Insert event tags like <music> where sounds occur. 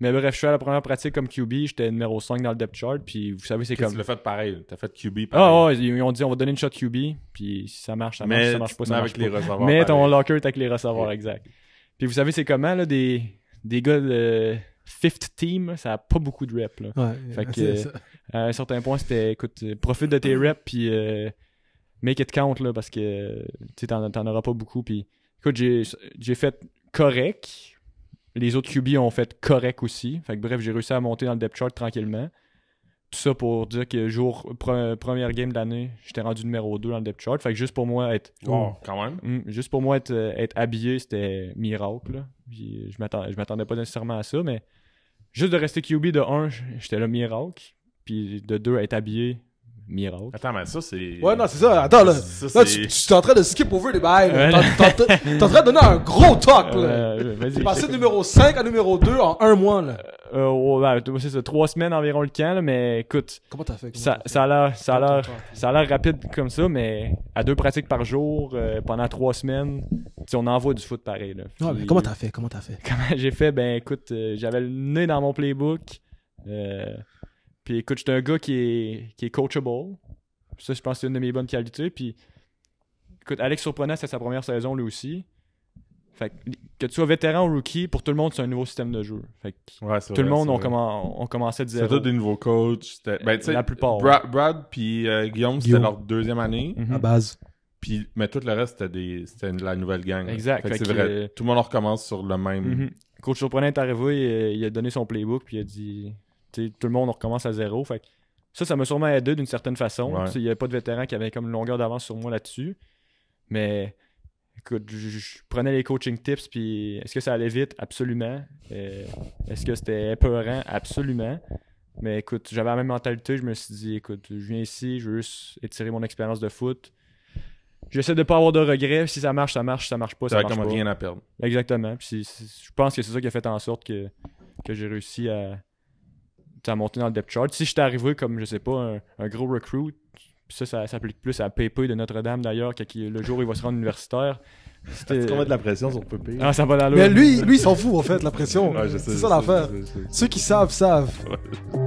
Mais bref, je suis à la première pratique comme QB, j'étais numéro 5 dans le depth chart, puis vous savez, c'est comme. Tu l'as fait pareil, t'as fait QB ah, pareil. Ah ils ont dit on va donner une shot QB, puis si ça marche, ça marche, ça marche pas, ça marche avec les Mais ton locker avec les receveurs, exact. Puis vous savez, c'est comment, là, des, des gars de fifth team, ça a pas beaucoup de reps, là. Ouais, fait que, euh, à un certain point, c'était, écoute, euh, profite de tes reps, puis euh, make it count, là, parce que, tu t'en auras pas beaucoup, puis écoute, j'ai fait correct, les autres QB ont fait correct aussi. Fait que bref, j'ai réussi à monter dans le depth chart tranquillement. Tout ça pour dire que jour première game de l'année, j'étais rendu numéro 2 dans le depth chart. Fait que juste pour moi être. Oh. quand même. Mm, juste pour moi être, euh, habillé, c'était miracle. Euh, je m'attendais, m'attendais pas nécessairement à ça, mais juste de rester QB de 1, j'étais le miracle. Puis de 2, être habillé, miracle. Attends, mais ça, c'est. Ouais, non, c'est ça. Attends, là. là, tu, es en train de skip over les bails. T'es en train de donner un gros talk, là. T'es passé de numéro 5 à numéro 2 en un mois, là. Euh, ouais, ouais, ben, c'est ça, trois semaines environ le camp, là, mais écoute. Comment t'as fait? ça, a l'air, rapide comme ça, mais à deux pratiques par jour, euh, pendant trois semaines, on envoie du foot pareil, là. Ouais, mais comment t'as fait? Comment t'as fait? Comment j'ai fait? Ben, écoute, euh, j'avais le nez dans mon playbook. Euh, puis écoute, j'étais un gars qui est, coachable. Ça, je pense que c'est une de mes bonnes qualités. Puis écoute, Alex Surprenant, c'est sa première saison lui aussi. Fait que, tu sois vétéran ou rookie, pour tout le monde, c'est un nouveau système de jeu. Fait que, tout le monde, on, commencé on, commençait de zéro. des nouveaux coachs. Ben, euh, la plupart. Brad puis euh, Guillaume, c'était leur deuxième année. Mhm. À base. Puis, mais tout le reste, c'était la nouvelle gang. Exact. c'est vrai. Euh, tout le monde recommence sur le même. Mhm. Coach Surprenant est arrivé, il a donné son playbook, puis il a dit tout le monde on recommence à zéro. Fait ça, ça m'a sûrement aidé d'une certaine façon. Il n'y avait pas de vétéran qui avait comme une longueur d'avance sur moi là-dessus. Mais écoute, je, prenais les coaching tips, puis est-ce que ça allait vite? Absolument. Euh, est-ce que c'était épeurant? Absolument. Mais écoute, j'avais la même mentalité. Je me suis dit, écoute, je viens ici, je veux juste étirer mon expérience de foot. J'essaie de ne pas avoir de regrets. Si ça marche, ça marche. Si ça marche pas, ça, marche pas. rien à perdre. Exactement. Puis je pense que c'est ça qui a fait en sorte que j'ai réussi à, à monter dans le depth chart. Si j'étais arrivé comme, je sais pas, un, gros recruit, ça, ça s'applique plus à Pépé de Notre-Dame d'ailleurs, que le jour où il va se rendre universitaire. de <laughs> la pression sur Pépé? Ah, ça va dans Mais lui, lui, il s'en fout en fait, la pression. c'est ça l'affaire. Ceux qui savent, savent. Ouais. <laughs>